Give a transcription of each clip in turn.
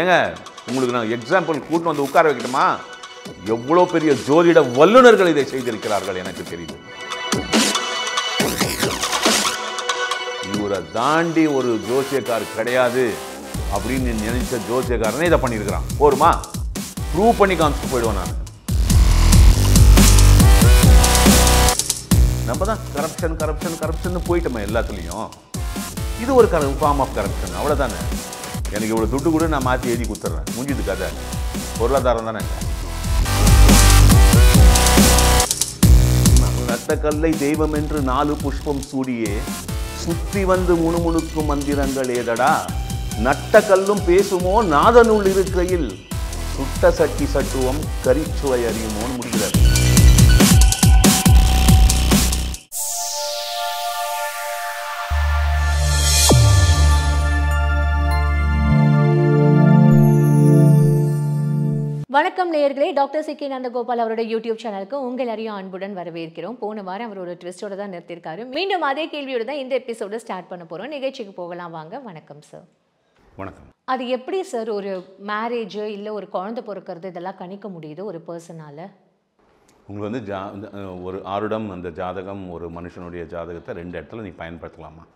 ஏங்க உங்களுக்கு நான் எக்ஸாம்பிள் கூட்டு வந்து உட்கார வைக்கட்டுமா எவ்வளோ பெரிய ஜோதிட வல்லுநர்கள் இதை செய்திருக்கிறார்கள் எனக்கு தெரியுது இவரை தாண்டி ஒரு ஜோசியக்கார் கிடையாது அப்படின்னு நினைச்ச ஜோசியக்காரனே இதை பண்ணியிருக்கிறான் போருமா ப்ரூவ் பண்ணி காமிச்சு போயிடுவேன் நான் நம்ம தான் கரப்ஷன் கரப்ஷன் கரப்ஷன் போயிட்டோமே எல்லாத்துலேயும் இது ஒரு ஃபார்ம் ஆஃப் கரப்ஷன் அவ்வளோதானே எனக்கு இவ்வளோ துட்டு கூட நான் மாற்றி எழுதி கொடுத்துட்றேன் முடிஞ்சது கதை பொருளாதாரம் தானே ரத்தக்கல்லை தெய்வம் என்று நாலு புஷ்பம் சூடியே சுற்றி வந்து முணுமுணுக்கும் மந்திரங்கள் ஏதடா நட்ட கல்லும் பேசுமோ நாதனுள் இருக்கையில் சுட்ட சட்டி சட்டுவம் கரிச்சுவை அறியுமோன்னு முடிகிறார் வணக்கம் நேயர்களே டாக்டர் சி கே நந்தகோபால் அவரோட யூடியூப் சேனலுக்கு உங்கள் எல்லாரையும் அன்புடன் வரவேற்கிறோம் போன வாரம் அவர் ஒரு ட்விஸ்டோட தான் நிறுத்தியிருக்காரு மீண்டும் அதே கேள்வியோடு தான் இந்த எபிசோடு ஸ்டார்ட் பண்ண போகிறோம் நிகழ்ச்சிக்கு போகலாம் வாங்க வணக்கம் சார் வணக்கம் அது எப்படி சார் ஒரு மேரேஜ் இல்லை ஒரு குழந்தை பிறக்கிறது இதெல்லாம் கணிக்க முடியுது ஒரு பர்சனால் உங்களுக்கு வந்து ஜா ஒரு ஆருடம் அந்த ஜாதகம் ஒரு மனுஷனுடைய ஜாதகத்தை ரெண்டு இடத்துல நீ பயன்படுத்தலாமா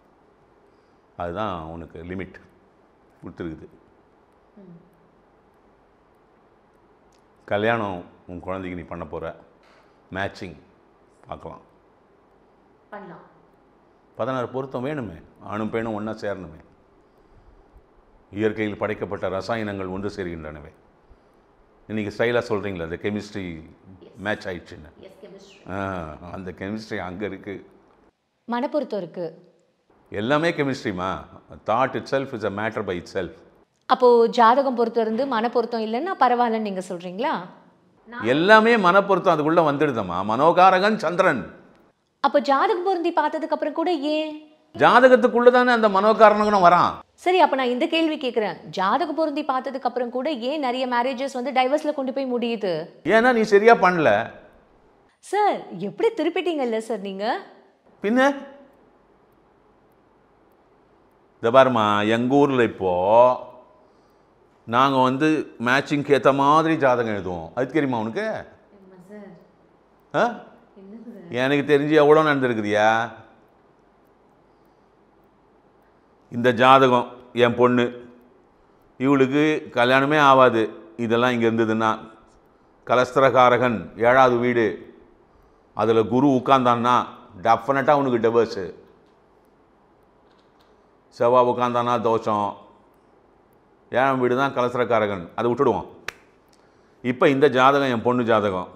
அதுதான் உனக்கு லிமிட் கொடுத்துருக்குது கல்யாணம் உன் குழந்தைக்கு நீ பண்ண போகிற மேட்சிங் பார்க்கலாம் பண்ணலாம் பதினாறு பொருத்தம் வேணுமே ஆணும் பெண்ணும் ஒன்றா சேரணுமே இயற்கையில் படைக்கப்பட்ட ரசாயனங்கள் ஒன்று சேர்கின்றனவே இன்றைக்கி ஸ்டைலாக சொல்கிறீங்களா அந்த கெமிஸ்ட்ரி மேட்ச் ஆயிடுச்சுன்னு அந்த கெமிஸ்ட்ரி அங்கே இருக்குது மனப்பொருத்தம் இருக்குது எல்லாமே கெமிஸ்ட்ரிமா that itself is a matter by itself அப்போது ஜாதகம் பொறுத்த இருந்து மனப்பொருத்தம் இல்லைன்னா பரவாயில்லன்னு நீங்கள் சொல்கிறீங்களா எல்லாமே மனப்பொருத்தம் அதுக்குள்ளே வந்துடுதம்மா மனோகாரகன் சந்திரன் அப்போ ஜாதகம் பொருந்தி பார்த்ததுக்கப்புறம் கூட ஏன் ஜாதகத்துக்குள்ளே தானே அந்த மனோகாரணங்களும் வரான் சரி அப்போ நான் இந்த கேள்வி கேட்குறேன் ஜாதக பொருந்தி பார்த்ததுக்கு அப்புறம் கூட ஏன் நிறைய மேரேஜஸ் வந்து டைவர்ஸில் கொண்டு போய் முடியுது ஏன்னா நீ சரியா பண்ணல சார் எப்படி திருப்பிட்டீங்கல்ல சார் நீங்க பின்ன இந்த பாருமா எங்கள் ஊரில் இப்போது நாங்கள் வந்து மேட்சிங்க்கு ஏற்ற மாதிரி ஜாதகம் எழுதுவோம் அது தெரியுமா உனக்கு எனக்கு தெரிஞ்சு எவ்வளோ நடந்திருக்குதியா இந்த ஜாதகம் என் பொண்ணு இவளுக்கு கல்யாணமே ஆகாது இதெல்லாம் இங்கே இருந்ததுன்னா கலஸ்திரகாரகன் ஏழாவது வீடு அதில் குரு உட்காந்தான்னா டெஃபினட்டாக அவனுக்கு டிவர்ஸு செவ்வாய் உட்காந்தானா தோஷம் ஏழாம் வீடு தான் கலசரக்காரகன் அதை விட்டுடுவோம் இப்போ இந்த ஜாதகம் என் பொண்ணு ஜாதகம்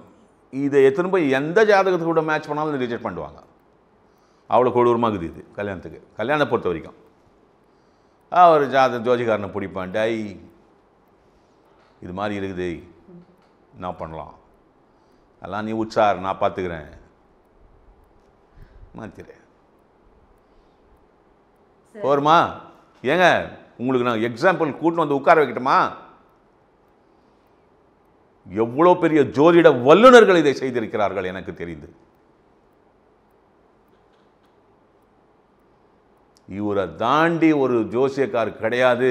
இதை எத்தனை போய் எந்த ஜாதகத்துக்கு கூட மேட்ச் பண்ணாலும் ரிஜெக்ட் பண்ணுவாங்க அவ்வளோ கொடூரமாக இது கல்யாணத்துக்கு கல்யாணம் பொறுத்த வரைக்கும் அவர் ஜாத ஜோதிகாரனை பிடிப்பான் டை இது மாதிரி இருக்குது என்ன பண்ணலாம் அதெல்லாம் நீ உற்சார் நான் பார்த்துக்கிறேன் மாத்திரேன் போருமா ஏங்க உங்களுக்கு நான் எக்ஸாம்பிள் கூட்டின்னு வந்து உட்கார வைக்கட்டுமா எவ்வளோ பெரிய ஜோதிட வல்லுநர்கள் இதை செய்திருக்கிறார்கள் எனக்கு தெரிந்து இவரை தாண்டி ஒரு ஜோசியக்கார் கிடையாது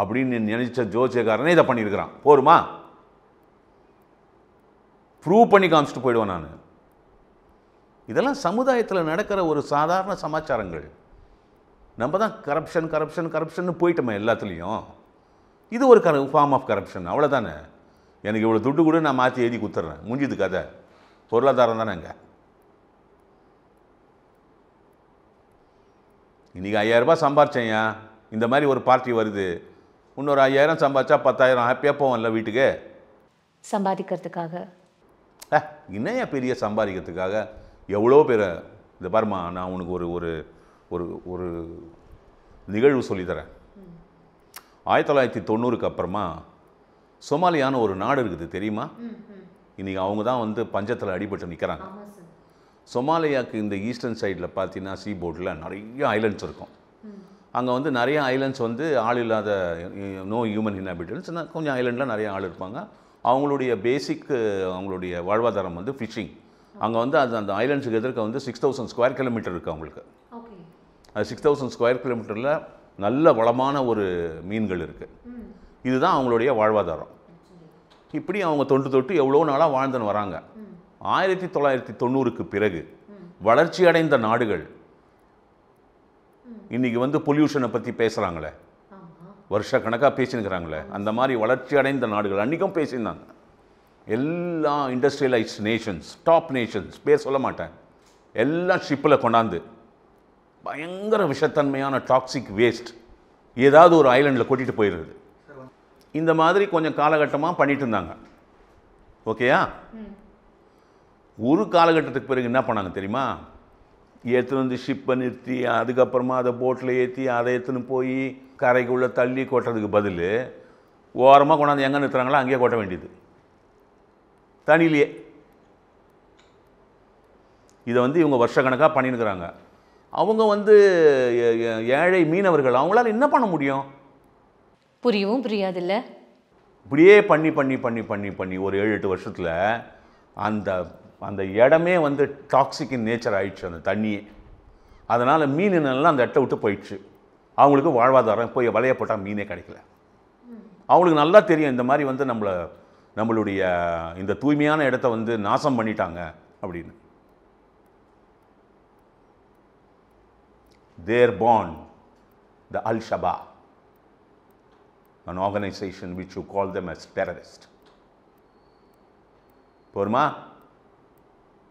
அப்படின்னு நினைச்ச ஜோசியக்காரனே இதை பண்ணியிருக்கிறான் போருமா ப்ரூவ் பண்ணி காமிச்சிட்டு போயிடுவேன் நான் இதெல்லாம் சமுதாயத்தில் நடக்கிற ஒரு சாதாரண சமாச்சாரங்கள் நம்ம தான் கரப்ஷன் கரப்ஷன் கரப்ஷன் போயிட்டோமே எல்லாத்துலேயும் இது ஒரு கர ஃபார்ம் ஆஃப் கரப்ஷன் அவ்வளோதானே எனக்கு இவ்வளோ துட்டு கூட நான் மாற்றி எழுதி கொடுத்துட்றேன் முடிஞ்சது கதை பொருளாதாரம் தானே அங்கே இன்றைக்கி ஐயாயிரரூபா சம்பாரிச்சேயா இந்த மாதிரி ஒரு பார்ட்டி வருது இன்னொரு ஐயாயிரம் சம்பாதிச்சா பத்தாயிரம் ஹாப்பியாக போவோம்ல வீட்டுக்கு சம்பாதிக்கிறதுக்காக என்னையா பெரிய சம்பாதிக்கிறதுக்காக எவ்வளோ பேர் இந்த பாருமா நான் உனக்கு ஒரு ஒரு ஒரு ஒரு நிகழ்வு சொல்லித்தரேன் ஆயிரத்தி தொள்ளாயிரத்தி தொண்ணூறுக்கு அப்புறமா சோமாலியான ஒரு நாடு இருக்குது தெரியுமா இன்றைக்கி அவங்க தான் வந்து பஞ்சத்தில் அடிபட்டு நிற்கிறாங்க சோமாலியாவுக்கு இந்த ஈஸ்டர்ன் சைடில் பார்த்தீங்கன்னா சீ போர்டில் நிறைய ஐலண்ட்ஸ் இருக்கும் அங்கே வந்து நிறைய ஐலண்ட்ஸ் வந்து ஆள் இல்லாத நோ ஹியூமன் இன்ஹாபிட்டன்ஸ் கொஞ்சம் ஐலண்டில் நிறைய ஆள் இருப்பாங்க அவங்களுடைய பேசிக் அவங்களுடைய வாழ்வாதாரம் வந்து ஃபிஷிங் அங்கே வந்து அது அந்த ஐலண்ட்ஸுக்கு எதிர்க்க வந்து சிக்ஸ் தௌசண்ட் ஸ்கொயர் கிலோமீட்டர் இருக்குது அவங்களுக்கு சிக்ஸ் தௌசண்ட் ஸ்கொயர் கிலோமீட்டரில் நல்ல வளமான ஒரு மீன்கள் இருக்குது இதுதான் அவங்களுடைய வாழ்வாதாரம் இப்படி அவங்க தொன்று தொட்டு எவ்வளோ நாளாக வாழ்ந்துன்னு வராங்க ஆயிரத்தி தொள்ளாயிரத்தி தொண்ணூறுக்கு பிறகு வளர்ச்சி அடைந்த நாடுகள் இன்றைக்கி வந்து பொல்யூஷனை பற்றி பேசுகிறாங்களே வருஷ கணக்காக பேசினுக்கிறாங்களே அந்த மாதிரி வளர்ச்சி அடைந்த நாடுகள் அன்றைக்கும் பேசியிருந்தாங்க எல்லா இண்டஸ்ட்ரியலைஸ்ட் நேஷன்ஸ் டாப் நேஷன்ஸ் பேர் சொல்ல மாட்டேன் எல்லாம் ஷிப்பில் கொண்டாந்து பயங்கர விஷத்தன்மையான டாக்ஸிக் வேஸ்ட் ஏதாவது ஒரு ஐலண்டில் கொட்டிட்டு போயிடுது இந்த மாதிரி கொஞ்சம் காலகட்டமாக பண்ணிட்டு இருந்தாங்க ஓகேயா ஒரு காலகட்டத்துக்கு பிறகு என்ன பண்ணாங்க தெரியுமா எடுத்துன்னு வந்து ஷிப்பை நிறுத்தி அதுக்கப்புறமா அதை போட்டில் ஏற்றி அதை ஏற்றுன்னு போய் கரைக்குள்ளே தள்ளி கொட்டுறதுக்கு பதில் ஓரமாக கொண்டாந்து எங்கே நிறுத்துறாங்களோ அங்கேயே கொட்ட வேண்டியது தனியிலேயே இதை வந்து இவங்க வருஷக்கணக்காக பண்ணியிருக்கிறாங்க அவங்க வந்து ஏழை மீனவர்கள் அவங்களால என்ன பண்ண முடியும் புரியவும் புரியாதில்ல இப்படியே பண்ணி பண்ணி பண்ணி பண்ணி பண்ணி ஒரு ஏழு எட்டு வருஷத்தில் அந்த அந்த இடமே வந்து டாக்ஸிக் இன் நேச்சர் ஆயிடுச்சு அந்த தண்ணியே அதனால் மீன் என்னெல்லாம் அந்த இடத்த விட்டு போயிடுச்சு அவங்களுக்கு வாழ்வாதாரம் போய் வலைய போட்டால் மீனே கிடைக்கல அவங்களுக்கு நல்லா தெரியும் இந்த மாதிரி வந்து நம்மளை நம்மளுடைய இந்த தூய்மையான இடத்த வந்து நாசம் பண்ணிட்டாங்க அப்படின்னு They're born the Al-Shabaab, an organization which you call them as terrorist. Purma,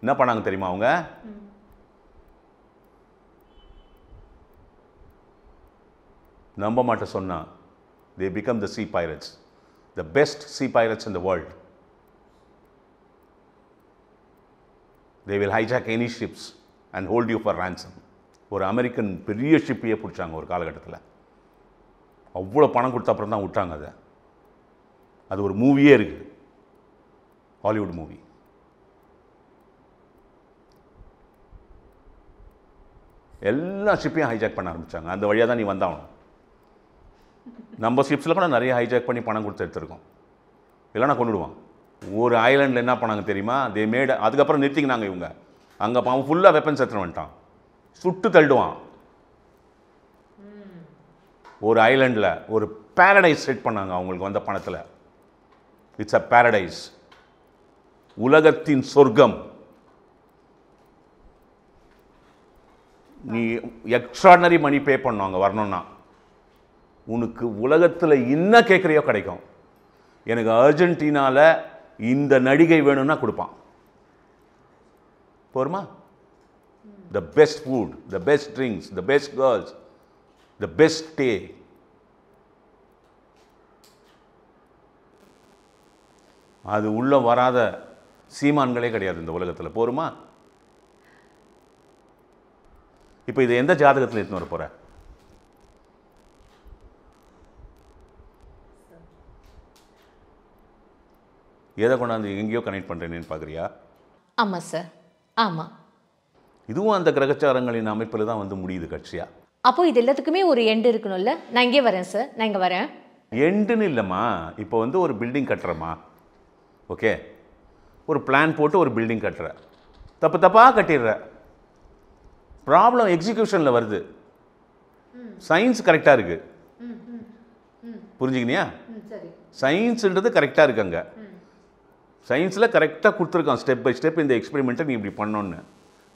na panang terimaunga? Namba mata sonna, they become the sea pirates, the best sea pirates in the world. They will hijack any ships and hold you for ransom. ஒரு American பெரிய ஷிப்பையே பிடிச்சாங்க ஒரு காலகட்டத்தில் அவ்வளோ பணம் கொடுத்த அப்புறம் தான் விட்டாங்க அதை அது ஒரு மூவியே இருக்குது ஹாலிவுட் மூவி எல்லா ஷிப்பையும் ஹைஜாக் பண்ண ஆரம்பித்தாங்க அந்த வழியாக தான் நீ வந்தாகணும் நம்ம ஷிப்ஸில் கூட நிறைய ஹைஜாக் பண்ணி பணம் கொடுத்து எடுத்துருக்கோம் இல்லைனா கொண்டுடுவான் ஒரு ஐலாண்டில் என்ன பண்ணாங்க தெரியுமா தே மேட் அதுக்கப்புறம் நிறுத்திக்கினாங்க இவங்க அங்கே அவன் ஃபுல்லாக வெப்பன்ஸ் எத்தனை வந்துட்டான் சுட்டு தள்ளுவான் ஒரு ஐலண்டில் ஒரு பேரடைஸ் செட் பண்ணாங்க அவங்களுக்கு வந்த பணத்தில் இட்ஸ் அ பேரடைஸ் உலகத்தின் சொர்க்கம் நீ எக்ஸ்ட்ராடனரி மணி பே பண்ணும் அங்கே வரணும்னா உனக்கு உலகத்தில் என்ன கேட்குறியோ கிடைக்கும் எனக்கு அர்ஜென்டினாவில் இந்த நடிகை வேணும்னா கொடுப்பான் போருமா the best food, the best drinks, the best girls, the best stay. அது உள்ளே வராத சீமான்களே கிடையாது இந்த உலகத்தில் போருமா இப்போ இது எந்த ஜாதகத்தில் எடுத்துன்னு வர போகிற எதை கொண்டாந்து எங்கேயோ கனெக்ட் பண்ணுறேன்னு பார்க்குறியா ஆமாம் சார் ஆமாம் இதுவும் அந்த கிரகச்சாரங்களின் அமைப்பில் தான் வந்து முடியுது கட்சியாக அப்போ இது எல்லாத்துக்குமே ஒரு எண்டு இருக்கணும்ல நான் இங்கே வரேன் சார் நான் இங்கே வரேன் எண்டுன்னு இல்லைம்மா இப்போ வந்து ஒரு பில்டிங் கட்டுறம்மா ஓகே ஒரு பிளான் போட்டு ஒரு பில்டிங் கட்டுற தப்பு தப்பாக கட்டிடுற ப்ராப்ளம் எக்ஸிக்யூஷனில் வருது சயின்ஸ் கரெக்டாக இருக்குது புரிஞ்சுக்கினியா சயின்ஸுன்றது கரெக்டாக இருக்கு அங்கே சயின்ஸில் கரெக்டாக கொடுத்துருக்கான் ஸ்டெப் பை ஸ்டெப் இந்த எக்ஸ்பெரிமெண்ட்டை நீ இப்படி பண்ணோன்னு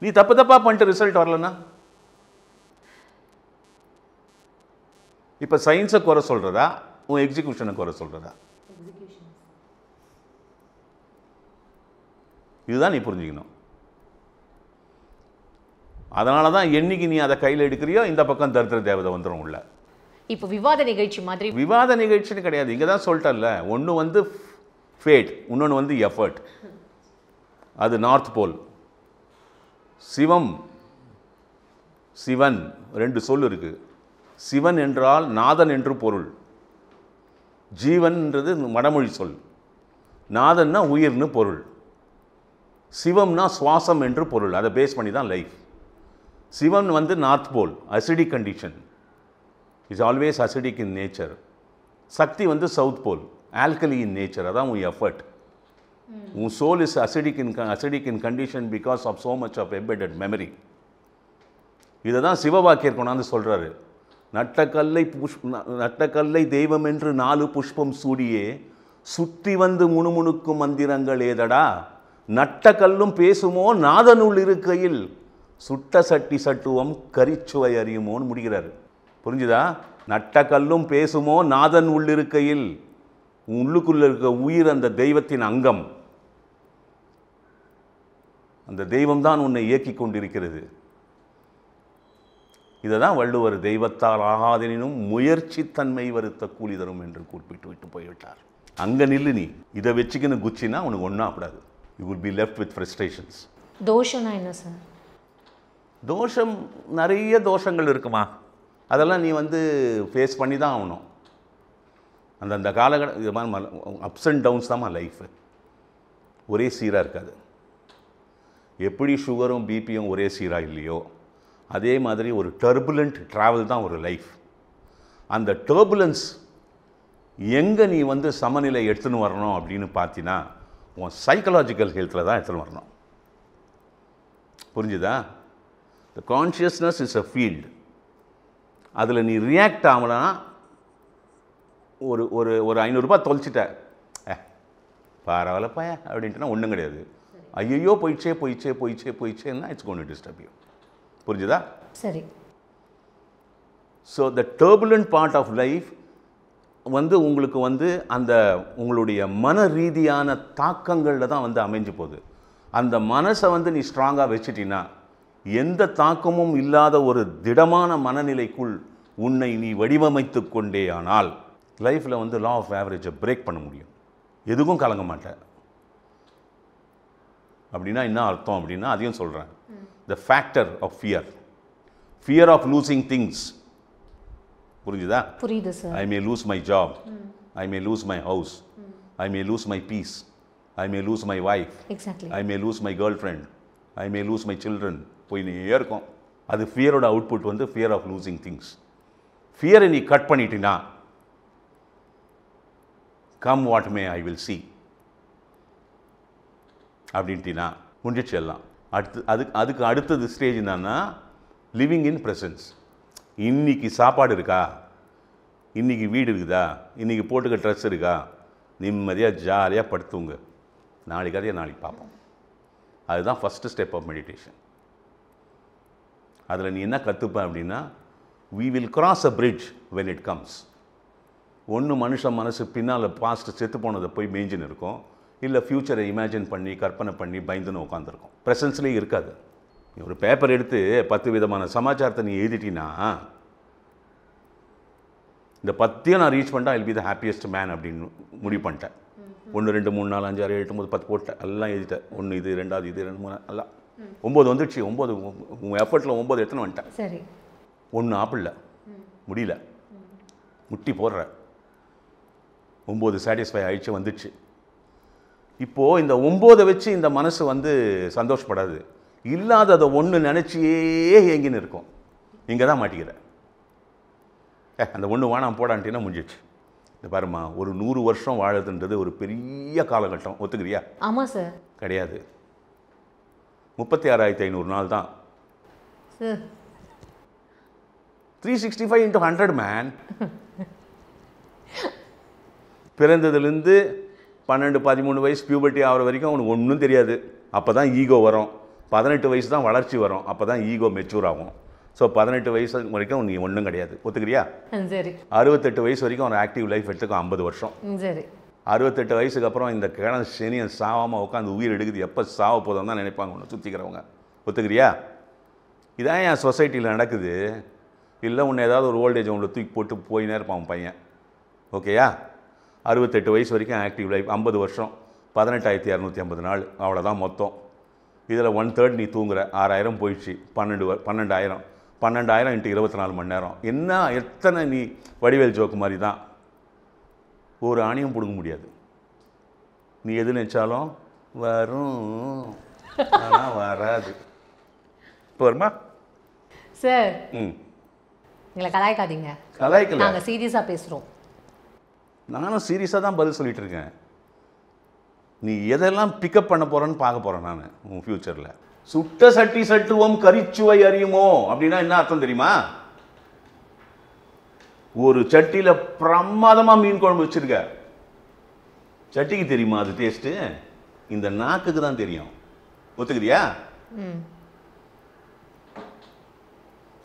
நீ தப்பு தப்பாக பண்ணிட்டு ரிசல்ட் வரலன்னா இப்போ சயின்ஸை குறை சொல்கிறதா உன் எக்ஸிக்யூஷனை குறை சொல்கிறதா இதுதான் நீ புரிஞ்சுக்கணும் அதனால தான் என்னைக்கு நீ அதை கையில் எடுக்கிறியோ இந்த பக்கம் தரித்திர தேவதை வந்துடும் உள்ள இப்போ விவாத நிகழ்ச்சி மாதிரி விவாத நிகழ்ச்சின்னு கிடையாது இங்கே தான் சொல்லிட்டல ஒன்று வந்து ஃபேட் இன்னொன்று வந்து எஃபர்ட் அது நார்த் போல் சிவம் சிவன் ரெண்டு சொல் இருக்குது சிவன் என்றால் நாதன் என்று பொருள் ஜீவன்ன்றது வடமொழி சொல் நாதன்னா உயிர்னு பொருள் சிவம்னா சுவாசம் என்று பொருள் அதை பேஸ் பண்ணி தான் லைஃப் சிவன் வந்து north pole acidic condition is always acidic in nature Shakti வந்து south pole alkali in nature அதான் உன் எஃபர்ட் Hmm. உன் soul is acidic in acidic in condition because of so much of embedded memory இதை தான் சிவவாக்கியர் கொண்டாந்து சொல்கிறாரு நட்டக்கல்லை push நட்டக்கல்லை தெய்வம் என்று நாலு புஷ்பம் சூடியே சுற்றி வந்து முணுமுணுக்கும் மந்திரங்கள் ஏதடா நட்டக்கல்லும் பேசுமோ நாதனுள் இருக்கையில் சுட்ட சட்டி சட்டுவம் கரிச்சுவை அறியுமோன்னு முடிகிறார் புரிஞ்சுதா நட்டக்கல்லும் பேசுமோ நாதன் உள்ளிருக்கையில் உள்ளுக்குள்ளே இருக்க உயிர் அந்த தெய்வத்தின் அங்கம் அந்த தெய்வம் தான் உன்னை இயக்கி கொண்டிருக்கிறது இதை தான் வள்ளுவர் தெய்வத்தால் ஆகாதெனினும் முயற்சி தன்மை வருத்த கூலி தரும் என்று குறிப்பிட்டு விட்டு போய்விட்டார் அங்கே நில்லு நீ இதை வச்சுக்கின்னு குச்சினா உனக்கு ஒன்றா கூடாது you will be left with frustrations தோஷம்னா என்ன சார் தோஷம் நிறைய தோஷங்கள் இருக்குமா அதெல்லாம் நீ வந்து ஃபேஸ் பண்ணி தான் ஆகணும் அந்த அந்த காலகட்ட இது மாதிரி அப்ஸ் அண்ட் டவுன்ஸ் தான்மா லைஃபு ஒரே சீராக இருக்காது எப்படி சுகரும் பிபியும் ஒரே சீராக இல்லையோ அதே மாதிரி ஒரு டர்புலண்ட் ட்ராவல் தான் ஒரு லைஃப் அந்த டர்புலன்ஸ் எங்கே நீ வந்து சமநிலை எடுத்துன்னு வரணும் அப்படின்னு பார்த்தீங்கன்னா உன் சைக்கலாஜிக்கல் ஹெல்த்தில் தான் எடுத்துன்னு வரணும் புரிஞ்சுதா the consciousness is a field அதில் நீ ரியாக்ட் ஆகலாம் ஒரு ஒரு ஒரு ஐநூறுரூபா தொலைச்சிட்ட பரவாயில்லப்பா அப்படின்ட்டுனா ஒன்றும் கிடையாது ஐயோ போயிடுச்சே போயிடுச்சே போயிடுச்சே போயிடுச்சேன்னா இட்ஸ் கோன் டிஸ்டர்ப் யூ புரிஞ்சுதா சரி so the turbulent part of life வந்து உங்களுக்கு வந்து அந்த உங்களுடைய மன ரீதியான தாக்கங்களில் தான் வந்து அமைஞ்சு போகுது அந்த மனசை வந்து நீ ஸ்ட்ராங்காக வச்சுட்டினா எந்த தாக்கமும் இல்லாத ஒரு திடமான மனநிலைக்குள் உன்னை நீ வடிவமைத்து கொண்டே ஆனால் லைஃப்பில் வந்து லா ஆஃப் ஆவரேஜை பிரேக் பண்ண முடியும் எதுவும் கலங்க மாட்டேன் அப்படின்னா என்ன அர்த்தம் அப்படின்னா அதையும் சொல்கிறேன் the factor of fear fear of losing things புரிஞ்சுதா புரியுது I may lose my job I may lose my house I may lose my peace I may lose my wife I may lose my girlfriend I may lose my children போயினே இருக்கும் அது ஃபியரோட output வந்து fear of losing things ஃபியரை நீ cut பண்ணிட்டீங்கன்னா come what may I will see அப்படின்ட்டினா முடிஞ்சிச்சு எல்லாம் அடுத்து அதுக்கு அதுக்கு அடுத்தது ஸ்டேஜ் என்னன்னா லிவிங் இன் ப்ரெசன்ஸ் இன்றைக்கி சாப்பாடு இருக்கா இன்றைக்கி வீடு இருக்குதா இன்றைக்கி போட்டுக்க ட்ரெஸ் இருக்கா நிம்மதியாக ஜாலியாக படுத்துங்க நாளைக்கு அதையே நாளைக்கு பார்ப்போம் அதுதான் ஃபஸ்ட்டு ஸ்டெப் ஆஃப் மெடிடேஷன் அதில் நீ என்ன கற்றுப்ப அப்படின்னா we will cross a bridge when it comes ஒன்று மனுஷன் மனசு பின்னால் பாஸ்ட்டு செத்து போனதை போய் மேய்ஞ்சின்னு இருக்கும் இல்லை ஃப்யூச்சரை இமேஜின் பண்ணி கற்பனை பண்ணி பயந்துன்னு உட்காந்துருக்கோம் ப்ரெசன்ஸ்லேயே இருக்காது நீ ஒரு பேப்பர் எடுத்து பத்து விதமான சமாச்சாரத்தை நீ எழுதிட்டினா இந்த பத்தையும் நான் ரீச் பண்ணிட்டேன் I'll be the happiest man அப்படின்னு முடிவு பண்ணிட்டேன் ஒன்று ரெண்டு மூணு நாலு அஞ்சு ஆறு எட்டு ஒம்பது பத்து போட்டேன் எல்லாம் எழுதிட்டேன் ஒன்று இது ரெண்டாவது இது ரெண்டு மூணு எல்லாம் ஒம்பது வந்துடுச்சு ஒம்பது உங்கள் எஃபர்ட்டில் ஒம்பது எத்தனை வந்துட்டேன் சரி ஒன்று ஆப்பிளில் முடியல முட்டி போடுற ஒம்பது சாட்டிஸ்ஃபை ஆயிடுச்சு வந்துடுச்சு இப்போது இந்த ஒம்போதை வச்சு இந்த மனசு வந்து சந்தோஷப்படாது இல்லாததை ஒன்று நினச்சியே ஏங்கின்னு இருக்கும் இங்கே தான் மாட்டிக்கிறேன் அந்த ஒன்று வேணாம் போடான்ட்டினா முடிஞ்சிச்சு இந்த பாருமா ஒரு நூறு வருஷம் வாழதுன்றது ஒரு பெரிய காலகட்டம் ஒத்துக்கிறியா ஆமாம் சார் கிடையாது முப்பத்தி ஆறாயிரத்தி ஐநூறு நாள் தான் three sixty five into hundred man பிறந்ததுலேருந்து பன்னெண்டு பதிமூணு வயசு பியூபர்ட்டி ஆகிற வரைக்கும் அவனுக்கு ஒன்றும் தெரியாது அப்போ தான் ஈகோ வரும் பதினெட்டு வயசு தான் வளர்ச்சி வரும் அப்போ தான் ஈகோ மெச்சூர் ஆகும் ஸோ பதினெட்டு வயசு வரைக்கும் நீ ஒன்றும் கிடையாது ஒத்துக்கிறியா சரி அறுபத்தெட்டு வயசு வரைக்கும் அவன் ஆக்டிவ் லைஃப் எடுத்துக்கும் ஐம்பது வருஷம் சரி அறுபத்தெட்டு வயசுக்கு அப்புறம் இந்த கிழமை சனியன் சாவாமல் உட்காந்து உயிர் எடுக்குது எப்போ சாவ போதும் தான் நினைப்பாங்க ஒன்று சுற்றிக்கிறவங்க ஒத்துக்கிறியா இதான் என் சொசைட்டியில் நடக்குது இல்லை உன்னை ஏதாவது ஒரு ஓல்டேஜ் அவங்கள தூக்கி போட்டு போயினே இருப்பான் பையன் ஓகேயா அறுபத்தெட்டு வயசு வரைக்கும் ஆக்டிவ் லைஃப் ஐம்பது வருஷம் பதினெட்டாயிரத்தி இரநூத்தி ஐம்பது நாள் அவ்வளோதான் மொத்தம் இதில் ஒன் தேர்ட் நீ தூங்குற ஆறாயிரம் போயிடுச்சு பன்னெண்டு பன்னெண்டாயிரம் பன்னெண்டாயிரம் இன்ட்டு இருபத்தி நாலு மணி நேரம் என்ன எத்தனை நீ வடிவேல் ஜோக்கு மாதிரி தான் ஒரு ஆணியும் பிடுங்க முடியாது நீ எது நினச்சாலும் வரும் ஆனால் வராது இப்போ வருமா சார் ம் எங்களை கலாய்க்காதீங்க கலாய்க்கலாம் நாங்கள் சீரியஸாக பேசுகிறோம் நானும் சீரியஸாக தான் பதில் சொல்லிகிட்டு இருக்கேன் நீ எதெல்லாம் பிக்கப் பண்ண போகிறேன்னு பார்க்க போகிறேன் நான் உன் ஃப்யூச்சரில் சுட்ட சட்டி சட்டுவோம் கரிச்சுவை அறியுமோ அப்படின்னா என்ன அர்த்தம் தெரியுமா ஒரு சட்டியில் பிரமாதமாக மீன் குழம்பு வச்சுருக்க சட்டிக்கு தெரியுமா அது டேஸ்ட்டு இந்த நாக்குக்கு தான் தெரியும் ஒத்துக்குதியா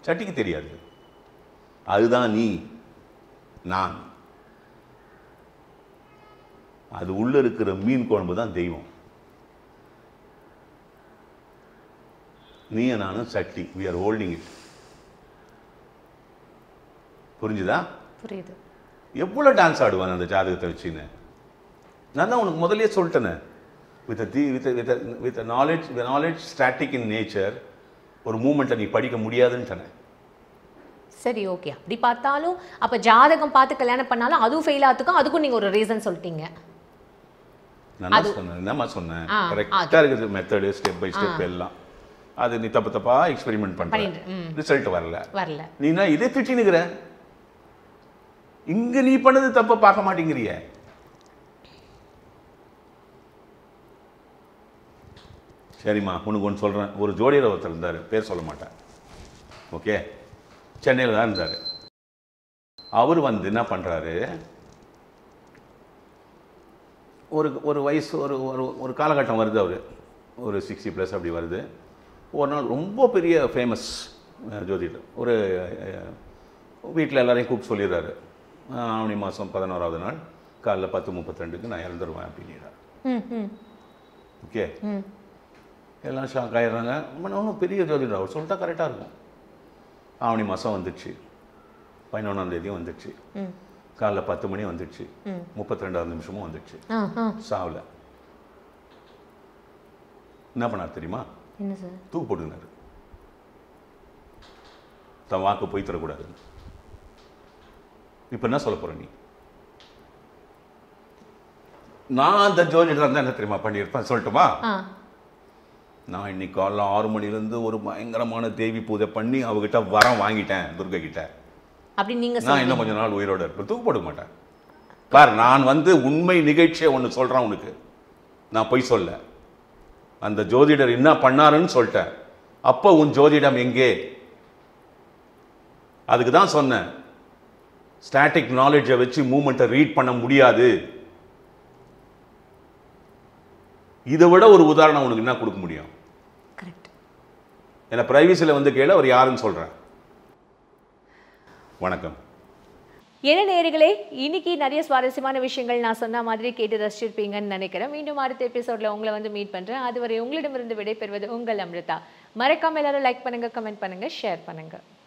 சட்டிக்கு தெரியாது அதுதான் நீ நான் அது உள்ளே இருக்கிற மீன் குழம்பு தான் தெய்வம் நீ நானும் subtly we are holding it புரிஞ்சுதா புரியுது எவ்வளோ டான்ஸ் ஆடுவான் அந்த ஜாதகத்தை வச்சுன்னு நான் தான் உனக்கு முதலே சொல்லிட்டேனே with the with with with knowledge knowledge strategic in nature ஒரு மூமெண்ட்டை நீ படிக்க முடியாதுன்னு சொன்னேன் சரி ஓகே அப்படி பார்த்தாலும் அப்போ ஜாதகம் பார்த்து கல்யாணம் பண்ணாலும் அதுவும் ஃபெயில் ஆகுதுக்கும் அதுக்கும் நீங்கள் ஒரு ரீசன் சொல்லிட்டீங்க நான் சொன்னேன் என்னம்மா சொன்னேன் கரெக்டாக இருக்குது மெத்தடு ஸ்டெப் பை ஸ்டெப் எல்லாம் அது நீ தப்பு தப்பா எக்ஸ்பெரிமெண்ட் பண்ணுறேன் ரிசல்ட் வரல வரல நீனா இதே திட்டினுக்கிற இங்க நீ பண்ணது தப்ப பார்க்க மாட்டேங்கிறிய சரிம்மா உனக்கு ஒன்று சொல்கிறேன் ஒரு ஜோடியில் ஒருத்தர் இருந்தார் பேர் சொல்ல மாட்டேன் ஓகே சென்னையில் தான் இருந்தார் அவர் வந்து என்ன பண்ணுறாரு ஒரு ஒரு வயசு ஒரு ஒரு ஒரு காலகட்டம் வருது அவர் ஒரு சிக்ஸ்டி ப்ளஸ் அப்படி வருது ஒரு நாள் ரொம்ப பெரிய ஃபேமஸ் ஜோதிடர் ஒரு வீட்டில் எல்லாரையும் கூப்பிட்டு சொல்லிடுறாரு ஆவணி மாதம் பதினோராவது நாள் காலைல பத்து முப்பத்திரெண்டுக்கு நான் இறந்துருவேன் அப்படின்னு ஓகே எல்லாம் ஷாக் ஆகிடுறாங்க ஒன்றும் பெரிய ஜோதிடர் அவர் சொல்லிட்டா கரெக்டாக இருக்கும் ஆவணி மாதம் வந்துடுச்சு தேதியும் வந்துடுச்சு காலைல பத்து மணி வந்துடுச்சு முப்பத்தி ரெண்டாவது நிமிஷமும் வந்துடுச்சு சாவல என்ன பண்ணார் தெரியுமா தூக்கு போட்டுனாரு தன் வாக்கு போய் தரக்கூடாது இப்போ என்ன சொல்ல போகிற நீ நான் அந்த ஜோதிடர் தான் என்ன தெரியுமா பண்ணியிருப்பேன் சொல்லட்டுமா நான் இன்னைக்கு காலைல ஆறு மணிலேருந்து ஒரு பயங்கரமான தேவி பூஜை பண்ணி அவகிட்ட வரம் வாங்கிட்டேன் துர்கை கிட்ட அப்படி நீங்க நான் இன்னும் கொஞ்ச நாள் உயிரோடு இருப்பேன் தூக்கப்பட மாட்டேன் பார் நான் வந்து உண்மை நிகழ்ச்சியை ஒன்று சொல்கிறேன் உனக்கு நான் பொய் சொல்ல அந்த ஜோதிடர் என்ன பண்ணாருன்னு சொல்லிட்டேன் அப்போ உன் ஜோதிடம் எங்கே அதுக்கு தான் சொன்னேன் ஸ்டாட்டிக் நாலேஜை வச்சு மூமெண்ட்டை ரீட் பண்ண முடியாது இதை விட ஒரு உதாரணம் உனக்கு என்ன கொடுக்க முடியும் என்னை ப்ரைவசியில் வந்து கேள அவர் யாருன்னு சொல்கிறேன் வணக்கம் என்ன நேர்களே இன்னைக்கு நிறைய சுவாரஸ்யமான விஷயங்கள் நான் சொன்ன மாதிரி கேட்டு ரசிச்சிருப்பீங்கன்னு நினைக்கிறேன் மீண்டும் அடுத்த எபிசோட்ல உங்களை வந்து மீட் பண்றேன் அதுவரை உங்களிடமிருந்து விடைபெறுவது உங்கள் அமிர்தா மறக்காம எல்லாரும் லைக் பண்ணுங்க கமெண்ட் பண்ணுங்க ஷேர் பண்ணுங்க